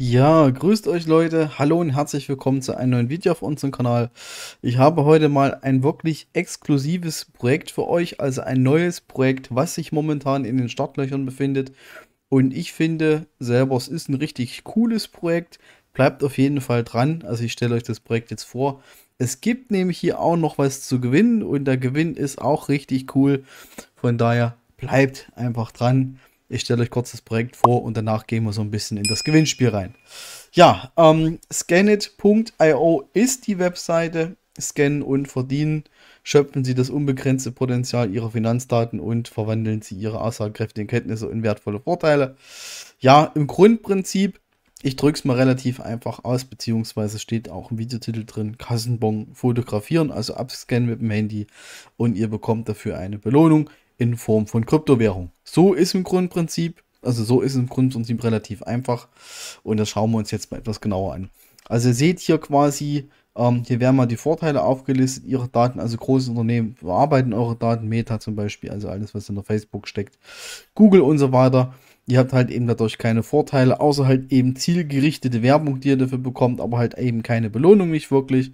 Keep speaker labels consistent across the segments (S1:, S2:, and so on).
S1: Ja, grüßt euch Leute. Hallo und herzlich willkommen zu einem neuen Video auf unserem Kanal. Ich habe heute mal ein wirklich exklusives Projekt für euch, also ein neues Projekt, was sich momentan in den Startlöchern befindet. Und ich finde selber, es ist ein richtig cooles Projekt. Bleibt auf jeden Fall dran. Also ich stelle euch das Projekt jetzt vor. Es gibt nämlich hier auch noch was zu gewinnen und der Gewinn ist auch richtig cool. Von daher bleibt einfach dran. Ich stelle euch kurz das Projekt vor und danach gehen wir so ein bisschen in das Gewinnspiel rein. Ja, ähm, scanit.io ist die Webseite. Scannen und verdienen. Schöpfen Sie das unbegrenzte Potenzial Ihrer Finanzdaten und verwandeln Sie Ihre aussagekräftigen Kenntnisse in wertvolle Vorteile. Ja, im Grundprinzip, ich drücke es mal relativ einfach aus, beziehungsweise steht auch im Videotitel drin, Kassenbon fotografieren, also abscannen mit dem Handy und ihr bekommt dafür eine Belohnung in Form von Kryptowährung. So ist im Grundprinzip, also so ist im Grundprinzip relativ einfach und das schauen wir uns jetzt mal etwas genauer an. Also ihr seht hier quasi, ähm, hier werden mal die Vorteile aufgelistet, ihre Daten, also große Unternehmen verarbeiten eure Daten, Meta zum Beispiel, also alles, was in der Facebook steckt, Google und so weiter. Ihr habt halt eben dadurch keine Vorteile, außer halt eben zielgerichtete Werbung, die ihr dafür bekommt, aber halt eben keine Belohnung nicht wirklich.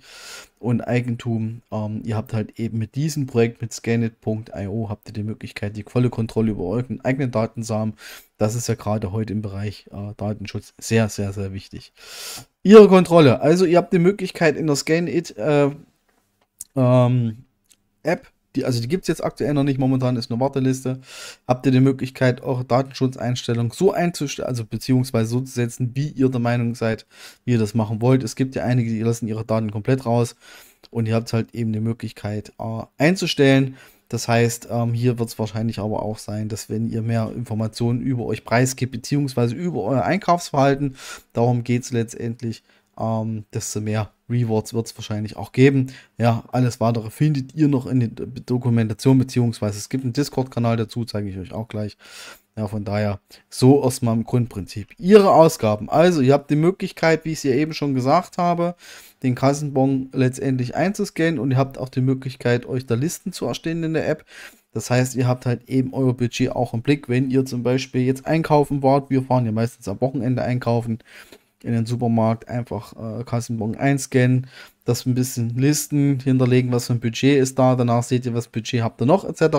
S1: Und Eigentum, ähm, ihr habt halt eben mit diesem Projekt, mit Scanit.io, habt ihr die Möglichkeit, die volle Kontrolle über euren eigenen Datensamen. Das ist ja gerade heute im Bereich äh, Datenschutz sehr, sehr, sehr wichtig. Ihre Kontrolle, also ihr habt die Möglichkeit in der Scanit äh, ähm, App die, also die gibt es jetzt aktuell noch nicht, momentan ist eine Warteliste. Habt ihr die Möglichkeit, eure Datenschutzeinstellung so einzustellen, also beziehungsweise so zu setzen, wie ihr der Meinung seid, wie ihr das machen wollt. Es gibt ja einige, die lassen ihre Daten komplett raus und ihr habt halt eben die Möglichkeit äh, einzustellen. Das heißt, ähm, hier wird es wahrscheinlich aber auch sein, dass wenn ihr mehr Informationen über euch preisgebt, beziehungsweise über euer Einkaufsverhalten, darum geht es letztendlich, ähm, desto mehr Rewards wird es wahrscheinlich auch geben. Ja, alles weitere findet ihr noch in der Dokumentation, beziehungsweise es gibt einen Discord-Kanal dazu, zeige ich euch auch gleich. Ja, von daher, so erstmal im Grundprinzip. Ihre Ausgaben. Also, ihr habt die Möglichkeit, wie ich es ja eben schon gesagt habe, den Kassenbon letztendlich einzuscannen und ihr habt auch die Möglichkeit, euch da Listen zu erstellen in der App. Das heißt, ihr habt halt eben euer Budget auch im Blick, wenn ihr zum Beispiel jetzt einkaufen wart. Wir fahren ja meistens am Wochenende einkaufen in den Supermarkt einfach äh, Kassenbon einscannen, das ein bisschen listen, hinterlegen, was für ein Budget ist da, danach seht ihr, was Budget habt ihr noch, etc.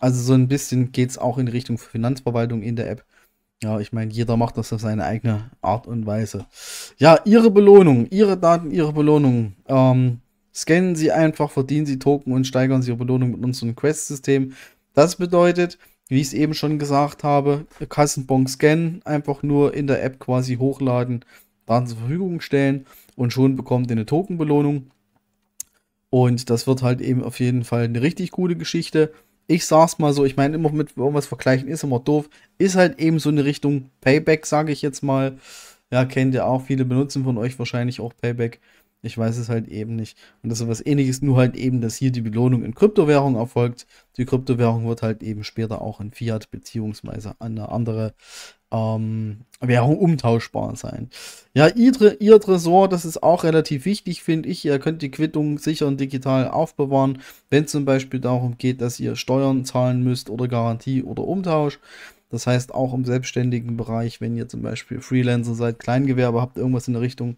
S1: Also so ein bisschen geht es auch in Richtung Finanzverwaltung in der App. Ja, ich meine, jeder macht das auf seine eigene Art und Weise. Ja, Ihre Belohnung, Ihre Daten, Ihre Belohnung. Ähm, scannen Sie einfach, verdienen Sie Token und steigern Sie Ihre Belohnung mit unserem Quest-System. Das bedeutet, wie ich es eben schon gesagt habe, Kassenbon scannen, einfach nur in der App quasi hochladen, Daten zur Verfügung stellen und schon bekommt ihr eine Tokenbelohnung. Und das wird halt eben auf jeden Fall eine richtig gute Geschichte. Ich sag's mal so, ich meine, immer mit irgendwas vergleichen ist immer doof. Ist halt eben so eine Richtung Payback, sage ich jetzt mal. Ja, kennt ihr auch, viele benutzen von euch wahrscheinlich auch Payback. Ich weiß es halt eben nicht. Und das ist was ähnliches, nur halt eben, dass hier die Belohnung in Kryptowährung erfolgt. Die Kryptowährung wird halt eben später auch in Fiat beziehungsweise eine andere ähm, Währung umtauschbar sein. Ja, ihr, ihr Tresor, das ist auch relativ wichtig, finde ich. Ihr könnt die Quittung sicher und digital aufbewahren, wenn es zum Beispiel darum geht, dass ihr Steuern zahlen müsst oder Garantie oder Umtausch. Das heißt auch im selbstständigen Bereich, wenn ihr zum Beispiel Freelancer seid, Kleingewerbe habt, irgendwas in der Richtung,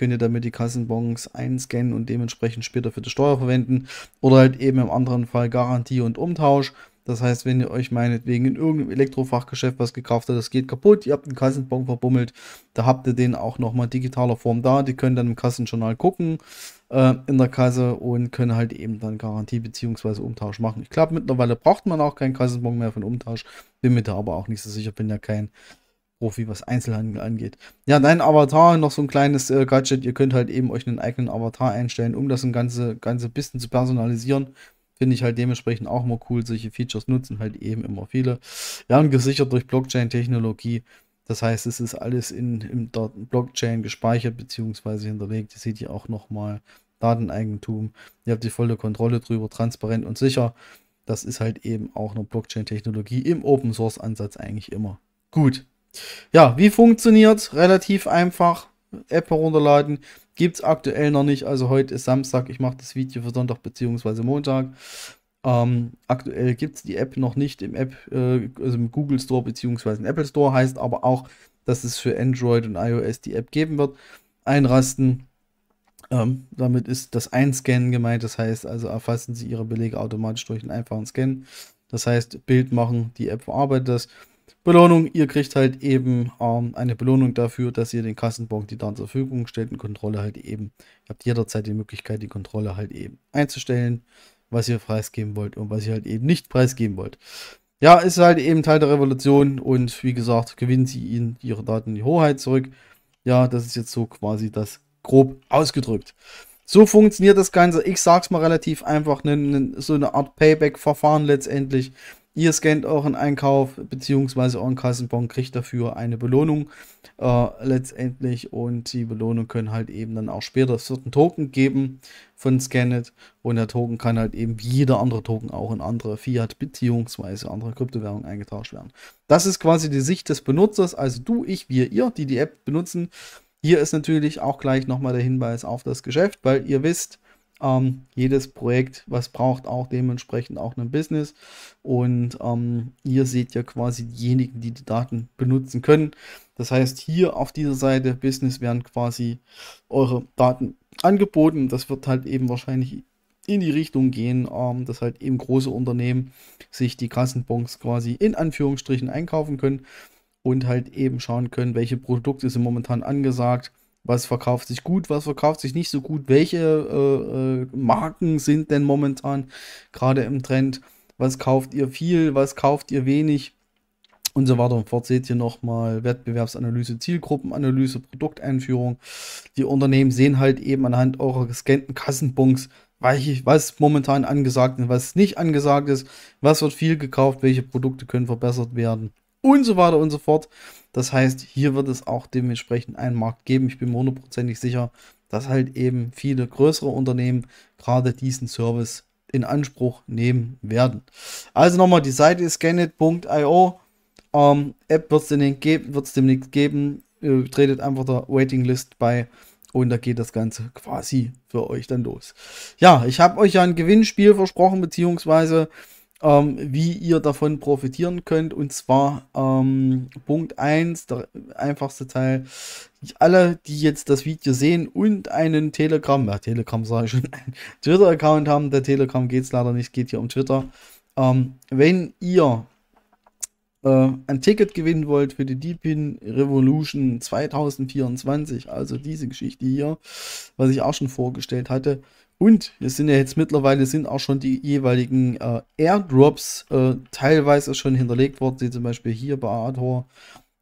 S1: könnt ihr damit die Kassenbons einscannen und dementsprechend später für die Steuer verwenden. Oder halt eben im anderen Fall Garantie und Umtausch. Das heißt, wenn ihr euch meinetwegen in irgendeinem Elektrofachgeschäft was gekauft habt, das geht kaputt, ihr habt einen Kassenbon verbummelt, da habt ihr den auch nochmal digitaler Form da. Die können dann im Kassenjournal gucken äh, in der Kasse und können halt eben dann Garantie bzw. Umtausch machen. Ich glaube, mittlerweile braucht man auch keinen Kassenbon mehr für den Umtausch, bin mir da aber auch nicht so sicher, bin ja kein Profi, was Einzelhandel angeht. Ja, dein Avatar, noch so ein kleines äh, Gadget. Ihr könnt halt eben euch einen eigenen Avatar einstellen, um das ganze, ganze bisschen zu personalisieren. Finde ich halt dementsprechend auch mal cool. Solche Features nutzen halt eben immer viele. Ja, und gesichert durch Blockchain-Technologie. Das heißt, es ist alles in, in Blockchain gespeichert bzw. hinterlegt. Das seht ihr auch nochmal. Dateneigentum. Ihr habt die volle Kontrolle drüber, transparent und sicher. Das ist halt eben auch eine Blockchain-Technologie im Open-Source-Ansatz eigentlich immer. Gut, ja, wie funktioniert? Relativ einfach. App herunterladen. Gibt es aktuell noch nicht. Also heute ist Samstag. Ich mache das Video für Sonntag bzw. Montag. Ähm, aktuell gibt es die App noch nicht im App, äh, also im Google Store bzw. im Apple Store. Heißt aber auch, dass es für Android und iOS die App geben wird. Einrasten. Ähm, damit ist das Einscannen gemeint. Das heißt also, erfassen Sie Ihre Belege automatisch durch einen einfachen Scan. Das heißt, Bild machen, die App verarbeitet das Belohnung, ihr kriegt halt eben ähm, eine Belohnung dafür, dass ihr den Kassenbon die dann zur Verfügung stellt und Kontrolle halt eben. Ihr habt jederzeit die Möglichkeit, die Kontrolle halt eben einzustellen, was ihr preisgeben wollt und was ihr halt eben nicht preisgeben wollt. Ja, ist halt eben Teil der Revolution und wie gesagt, gewinnen sie ihnen ihre Daten in die Hoheit zurück. Ja, das ist jetzt so quasi das grob ausgedrückt. So funktioniert das Ganze. Ich sag's mal relativ einfach, ne, ne, so eine Art Payback-Verfahren letztendlich. Ihr scannt euren Einkauf beziehungsweise euren Kassenbon, kriegt dafür eine Belohnung äh, letztendlich und die Belohnung können halt eben dann auch später es wird einen Token geben von Scanet und der Token kann halt eben wie jeder andere Token auch in andere Fiat beziehungsweise andere Kryptowährungen eingetauscht werden. Das ist quasi die Sicht des Benutzers, also du, ich, wir, ihr, die die App benutzen. Hier ist natürlich auch gleich nochmal der Hinweis auf das Geschäft, weil ihr wisst, ähm, jedes Projekt, was braucht auch dementsprechend auch ein Business. Und ähm, ihr seht ja quasi diejenigen, die die Daten benutzen können. Das heißt, hier auf dieser Seite Business werden quasi eure Daten angeboten. Das wird halt eben wahrscheinlich in die Richtung gehen, ähm, dass halt eben große Unternehmen sich die Kassenbons quasi in Anführungsstrichen einkaufen können und halt eben schauen können, welche Produkte sind momentan angesagt was verkauft sich gut, was verkauft sich nicht so gut, welche äh, äh, Marken sind denn momentan gerade im Trend, was kauft ihr viel, was kauft ihr wenig und so weiter und fort. Seht ihr nochmal Wettbewerbsanalyse, Zielgruppenanalyse, Produkteinführung. Die Unternehmen sehen halt eben anhand eurer gescannten Kassenbons, was momentan angesagt und was nicht angesagt ist, was wird viel gekauft, welche Produkte können verbessert werden und so weiter und so fort. Das heißt, hier wird es auch dementsprechend einen Markt geben. Ich bin mir hundertprozentig sicher, dass halt eben viele größere Unternehmen gerade diesen Service in Anspruch nehmen werden. Also nochmal, die Seite ist scannet.io. Ähm, App wird es demnächst geben. Äh, tretet einfach der Waiting List bei und da geht das Ganze quasi für euch dann los. Ja, ich habe euch ja ein Gewinnspiel versprochen, beziehungsweise ähm, wie ihr davon profitieren könnt. Und zwar ähm, Punkt 1, der einfachste Teil. Alle, die jetzt das Video sehen und einen Telegram, ja, Telegram sage ich schon, Twitter-Account haben, der Telegram geht es leider nicht, geht hier um Twitter. Ähm, wenn ihr äh, ein Ticket gewinnen wollt für die Deepin Revolution 2024, also diese Geschichte hier, was ich auch schon vorgestellt hatte, und wir sind ja jetzt mittlerweile sind auch schon die jeweiligen äh, Airdrops äh, teilweise schon hinterlegt worden, Sie zum Beispiel hier bei Ador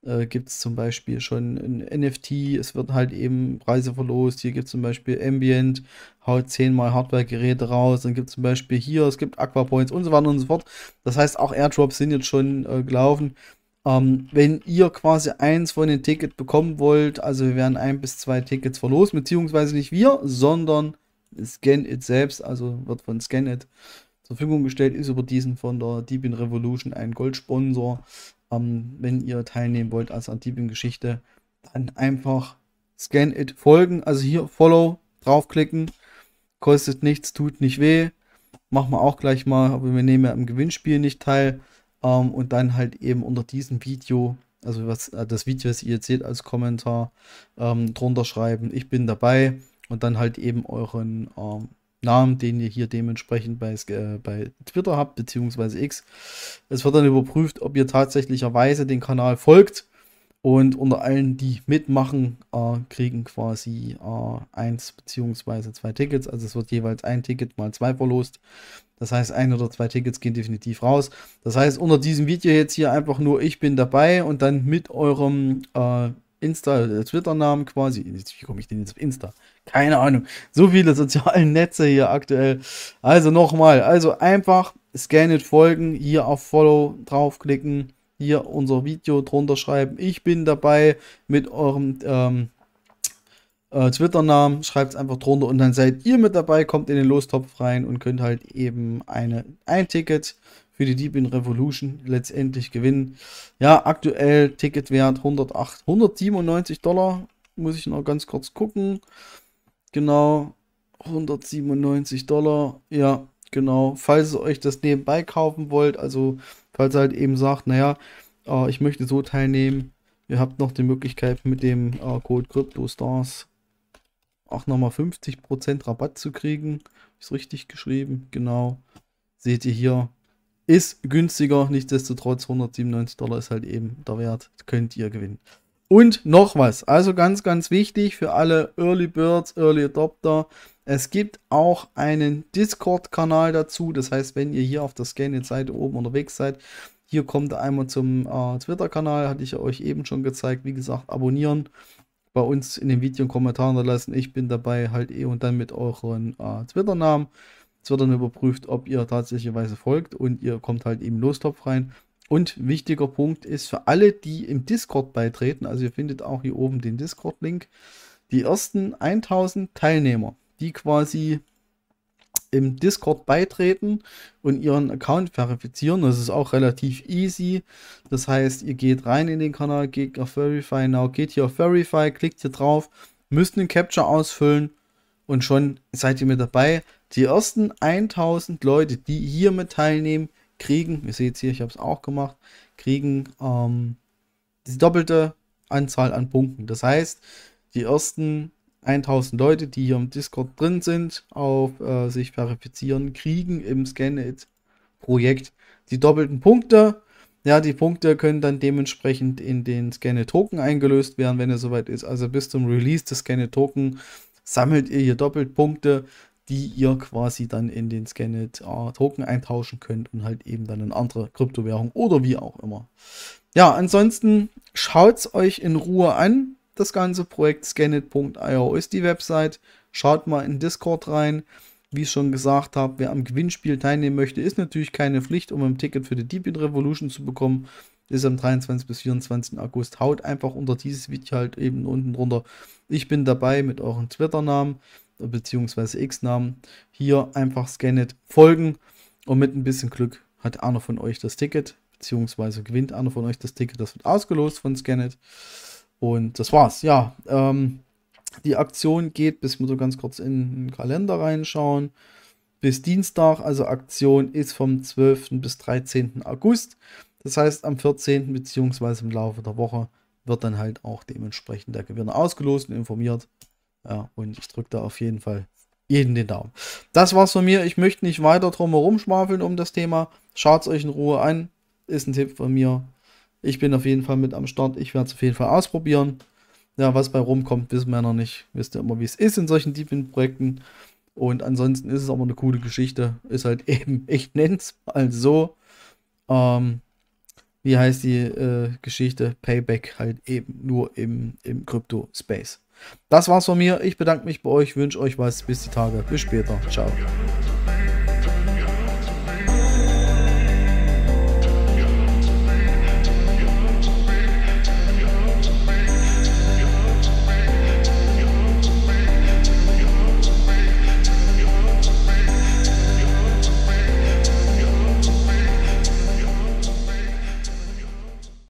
S1: äh, gibt es zum Beispiel schon ein NFT, es wird halt eben Preise verlost, hier gibt es zum Beispiel Ambient, haut 10 mal Hardware-Geräte raus, dann gibt es zum Beispiel hier, es gibt Aquapoints und so weiter und so fort. Das heißt, auch Airdrops sind jetzt schon äh, gelaufen. Ähm, wenn ihr quasi eins von den Tickets bekommen wollt, also wir werden ein bis zwei Tickets verlost, beziehungsweise nicht wir, sondern Scanit selbst, also wird von Scanit zur Verfügung gestellt, ist über diesen von der Deepin Revolution ein Goldsponsor. Ähm, wenn ihr teilnehmen wollt als an Deepin Geschichte, dann einfach Scanit folgen, also hier Follow draufklicken, kostet nichts, tut nicht weh. Machen wir auch gleich mal, aber wir nehmen ja am Gewinnspiel nicht teil. Ähm, und dann halt eben unter diesem Video also was äh, das Video, was ihr jetzt seht als Kommentar, ähm, drunter schreiben, ich bin dabei und dann halt eben euren ähm, Namen, den ihr hier dementsprechend bei, äh, bei Twitter habt, beziehungsweise X. Es wird dann überprüft, ob ihr tatsächlicherweise den Kanal folgt. Und unter allen, die mitmachen, äh, kriegen quasi äh, eins beziehungsweise zwei Tickets. Also es wird jeweils ein Ticket mal zwei verlost. Das heißt, ein oder zwei Tickets gehen definitiv raus. Das heißt, unter diesem Video jetzt hier einfach nur ich bin dabei und dann mit eurem äh, Insta-Twitter-Namen äh, quasi. Wie komme ich denn jetzt auf Insta? Keine Ahnung. So viele soziale Netze hier aktuell. Also nochmal. Also einfach scan it, folgen, hier auf Follow draufklicken, hier unser Video drunter schreiben. Ich bin dabei mit eurem ähm, äh, Twitter-Namen. Schreibt es einfach drunter und dann seid ihr mit dabei, kommt in den Lostopf rein und könnt halt eben eine, ein Ticket für die Deep in Revolution letztendlich gewinnen. Ja, aktuell Ticketwert 108, 197 Dollar. Muss ich noch ganz kurz gucken. Genau, 197 Dollar. Ja, genau. Falls ihr euch das nebenbei kaufen wollt, also falls ihr halt eben sagt, naja, äh, ich möchte so teilnehmen, ihr habt noch die Möglichkeit mit dem äh, Code CryptoStars auch nochmal 50% Rabatt zu kriegen. Ist richtig geschrieben, genau. Seht ihr hier ist günstiger, nichtsdestotrotz 197 Dollar ist halt eben der Wert, könnt ihr gewinnen. Und noch was, also ganz, ganz wichtig für alle Early Birds, Early Adopter. Es gibt auch einen Discord-Kanal dazu. Das heißt, wenn ihr hier auf der Scannet-Seite oben unterwegs seid, hier kommt einmal zum äh, Twitter-Kanal, hatte ich ja euch eben schon gezeigt. Wie gesagt, abonnieren, bei uns in den Video und Kommentaren lassen. Ich bin dabei halt eh und dann mit euren äh, Twitter-Namen. Es wird dann überprüft, ob ihr tatsächlich folgt und ihr kommt halt eben Lostopf rein. Und wichtiger Punkt ist für alle, die im Discord beitreten, also ihr findet auch hier oben den Discord-Link, die ersten 1000 Teilnehmer, die quasi im Discord beitreten und ihren Account verifizieren. Das ist auch relativ easy. Das heißt, ihr geht rein in den Kanal, geht auf Verify Now, geht hier auf Verify, klickt hier drauf, müsst einen Capture ausfüllen und schon seid ihr mit dabei. Die ersten 1000 Leute, die hier mit teilnehmen, kriegen, ihr seht es hier, ich habe es auch gemacht, kriegen ähm, die doppelte Anzahl an Punkten. Das heißt, die ersten 1000 Leute, die hier im Discord drin sind, auf äh, sich verifizieren, kriegen im Scan It Projekt die doppelten Punkte. Ja, die Punkte können dann dementsprechend in den Scanne Token eingelöst werden, wenn es soweit ist. Also bis zum Release des Scanne Token sammelt ihr hier doppelt Punkte, die ihr quasi dann in den Scanet äh, Token eintauschen könnt und halt eben dann in andere Kryptowährung oder wie auch immer. Ja, ansonsten schaut es euch in Ruhe an. Das ganze Projekt scanet.io ist die Website. Schaut mal in Discord rein. Wie ich schon gesagt habe, wer am Gewinnspiel teilnehmen möchte, ist natürlich keine Pflicht, um ein Ticket für die Deepin Revolution zu bekommen. Ist am 23. bis 24. August. Haut einfach unter dieses Video halt eben unten drunter. Ich bin dabei mit euren Twitter-Namen beziehungsweise X-Namen hier einfach scannet, folgen und mit ein bisschen Glück hat einer von euch das Ticket, beziehungsweise gewinnt einer von euch das Ticket, das wird ausgelost von Scannet und das war's, ja, ähm, die Aktion geht, bis wir so ganz kurz in den Kalender reinschauen, bis Dienstag, also Aktion ist vom 12. bis 13. August, das heißt am 14. beziehungsweise im Laufe der Woche wird dann halt auch dementsprechend der Gewinner ausgelost und informiert ja, und ich drücke da auf jeden Fall jeden den Daumen. Das war's von mir. Ich möchte nicht weiter drum herum schwafeln um das Thema. Schaut's euch in Ruhe an. Ist ein Tipp von mir. Ich bin auf jeden Fall mit am Start. Ich werde es auf jeden Fall ausprobieren. Ja, was bei rumkommt, wissen wir noch nicht. Wisst ihr immer, wie es ist in solchen Deepin-Projekten. Und ansonsten ist es aber eine coole Geschichte. Ist halt eben, ich nenne es mal so. Ähm, wie heißt die äh, Geschichte? Payback halt eben nur im, im Crypto-Space. Das war's von mir. Ich bedanke mich bei euch, wünsche euch was. Bis die Tage. Bis später. Ciao.